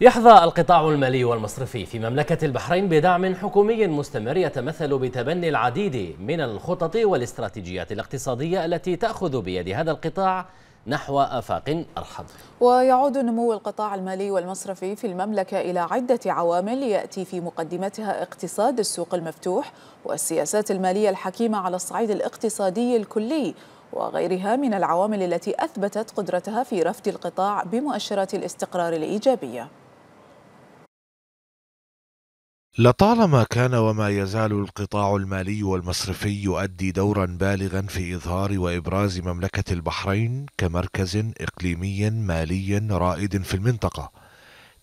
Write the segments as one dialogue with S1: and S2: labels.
S1: يحظى القطاع المالي والمصرفي في مملكة البحرين بدعم حكومي مستمر يتمثل بتبني العديد من الخطط والاستراتيجيات الاقتصادية التي تأخذ بيد هذا القطاع نحو آفاق أرحب ويعود نمو القطاع المالي والمصرفي في المملكة إلى عدة عوامل يأتي في مقدمتها اقتصاد السوق المفتوح والسياسات المالية الحكيمة على الصعيد الاقتصادي الكلي وغيرها من العوامل التي أثبتت قدرتها في رفض القطاع بمؤشرات الاستقرار الإيجابية
S2: لطالما كان وما يزال القطاع المالي والمصرفي يؤدي دورا بالغا في اظهار وابراز مملكه البحرين كمركز اقليمي مالي رائد في المنطقه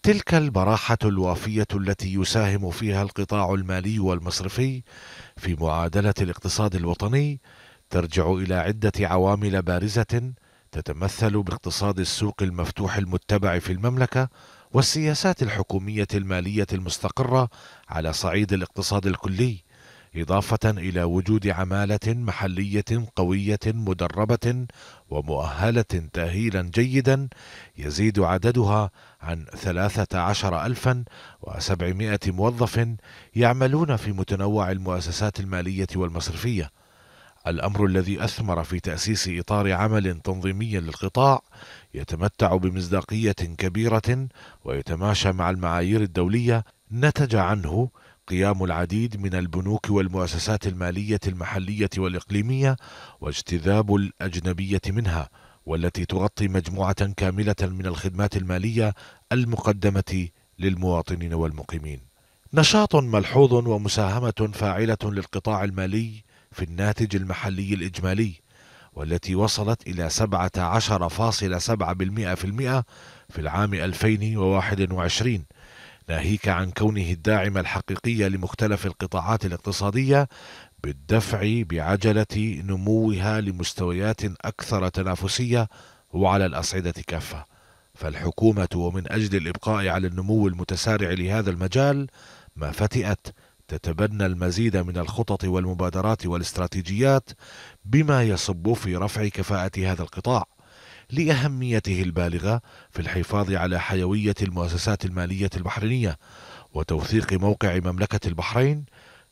S2: تلك البراحه الوافيه التي يساهم فيها القطاع المالي والمصرفي في معادله الاقتصاد الوطني ترجع الى عده عوامل بارزه تتمثل باقتصاد السوق المفتوح المتبع في المملكة والسياسات الحكومية المالية المستقرة على صعيد الاقتصاد الكلي إضافة إلى وجود عمالة محلية قوية مدربة ومؤهلة تأهيلا جيدا يزيد عددها عن 13700 موظف يعملون في متنوع المؤسسات المالية والمصرفية الأمر الذي أثمر في تأسيس إطار عمل تنظيمي للقطاع يتمتع بمصداقية كبيرة ويتماشى مع المعايير الدولية نتج عنه قيام العديد من البنوك والمؤسسات المالية المحلية والإقليمية واجتذاب الأجنبية منها والتي تغطي مجموعة كاملة من الخدمات المالية المقدمة للمواطنين والمقيمين. نشاط ملحوظ ومساهمة فاعلة للقطاع المالي في الناتج المحلي الإجمالي والتي وصلت إلى 17.7% في العام 2021 ناهيك عن كونه الداعم الحقيقي لمختلف القطاعات الاقتصادية بالدفع بعجلة نموها لمستويات أكثر تنافسية وعلى الأصعدة كافة فالحكومة ومن أجل الإبقاء على النمو المتسارع لهذا المجال ما فتئت تتبنى المزيد من الخطط والمبادرات والاستراتيجيات بما يصب في رفع كفاءة هذا القطاع لأهميته البالغة في الحفاظ على حيوية المؤسسات المالية البحرينية وتوثيق موقع مملكة البحرين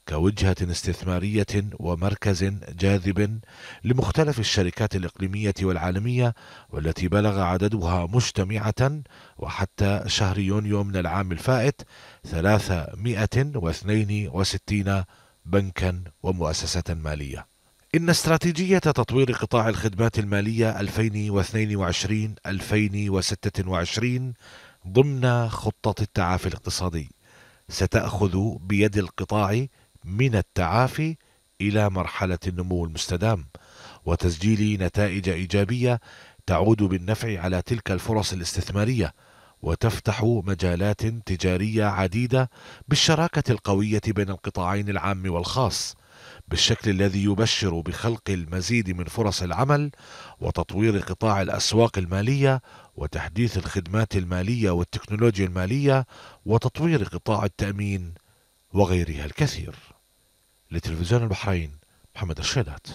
S2: كوجهة استثمارية ومركز جاذب لمختلف الشركات الإقليمية والعالمية والتي بلغ عددها مجتمعة وحتى شهر يونيو من العام الفائت 362 بنكا ومؤسسة مالية. إن استراتيجية تطوير قطاع الخدمات المالية 2022-2026 ضمن خطة التعافي الاقتصادي ستأخذ بيد القطاع من التعافي إلى مرحلة النمو المستدام وتسجيل نتائج إيجابية تعود بالنفع على تلك الفرص الاستثمارية وتفتح مجالات تجارية عديدة بالشراكة القوية بين القطاعين العام والخاص بالشكل الذي يبشر بخلق المزيد من فرص العمل وتطوير قطاع الأسواق المالية وتحديث الخدمات المالية والتكنولوجيا المالية وتطوير قطاع التأمين وغيرها الكثير لتلفزيون البحرين محمد الشيدات